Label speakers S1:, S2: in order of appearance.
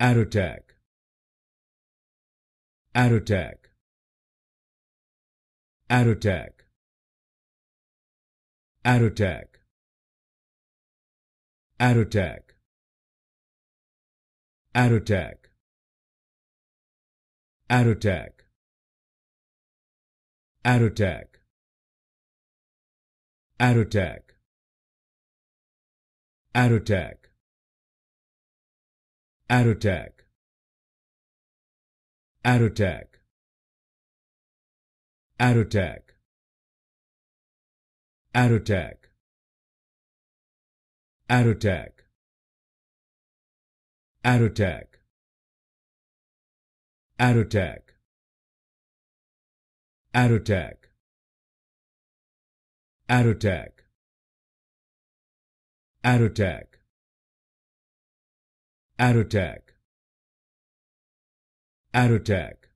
S1: Arrow tag. Arrow tag. Arrow tag. Arrow tag. Arrow tag. Arrow tag. Arrow tag. Arrow tag. Arrow tag. Arrow tag. Arrow tag. Arrow tag. Arrow tag. Arrow tag. Arrow tag. Arrow tag. Arrow tag.